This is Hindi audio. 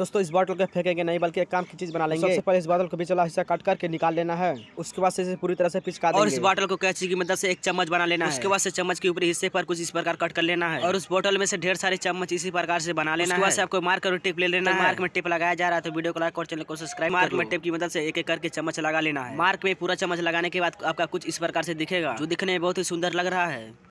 दोस्तों इस बॉटल को फेंकेंगे नहीं बल्कि एक काम की चीज़ बना लेंगे सबसे पहले इस बॉटल को बीच वाला हिस्सा कट करके निकाल लेना है उसके बाद इसे पूरी तरह से पिचका और इस बॉटल को कैची की मदद से एक चम्मच बना लेना है उसके बाद से चम्मच के ऊपरी हिस्से पर कुछ इस प्रकार कट कर लेना है और उस बोटल में से ढेर सारे चम्मच इसी प्रकार से बना लेना है आपको मार्क और टिप ले लेना तो मार्क में टिप लगाया जा रहा है तो वीडियो को लाइक और चैनल को सब्सक्राइब मार्क में टिप की मदद से एक एक करके चम्मच लगा लेना है मार्क में पूरा चम्मच लगाने के बाद आपका कुछ इस प्रकार से दिखेगा जो दिखने में बहुत ही सुंदर लग रहा है